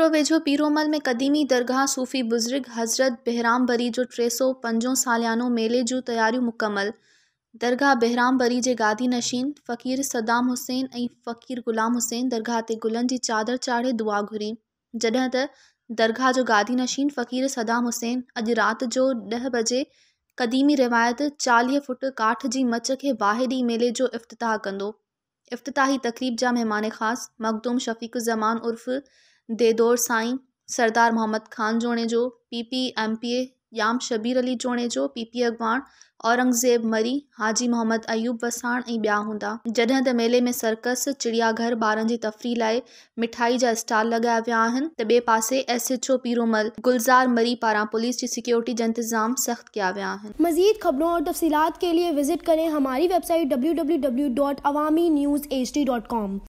वेझो पीरोमल में कदीमी दरगाह सूफ़ी बुज़ुर्ग हज़रत बहराम बरी जो टे सौ पंजो सालियानो मेले जो तैयारियों मुकमल दरगाह बहराम बरी के गादी नशीन फ़क़ीर सदाम हुसैन ए फ़क़ीर ग़ुलाम हुसैन दरगाह के गुलन की चादर चाढ़े दुआ घुरी जॾहिं त दरगाह जो गादी नशीन फ़क़ीर सदाम हुसैन अज रात जो दह बजे क़दीमी रिवायत चाली फुट काठ की मच के बाहरी मेले जो इफ़्तिताह कंदो तकरीब जहा मेहमान खास मखदूम शफीकुजमान ज़मान उर्फ़ देदौर साई सरदार मोहम्मद ख़ान जोड़े जो P P M P M Shabbir Ali जोड़े जो पी पी अगवाण औरंगज़ेब मरी हाजी मोहम्मद अयूब वसाण बया ॿिया हूंदा त मेले में सर्कस चिड़ियाघर बार तफ़री लाए मिठाई जा स्टाल लॻाया विया तो बे पास S H O Piromal Gulzar मरी पारा पुलिस की सिक्योरिटी जा इंतज़ाम सख्त किया विया मज़ीद ख़बरों और तफसीत के लिए विज़िट करें हमारी website W W W dot Awami news H D dot com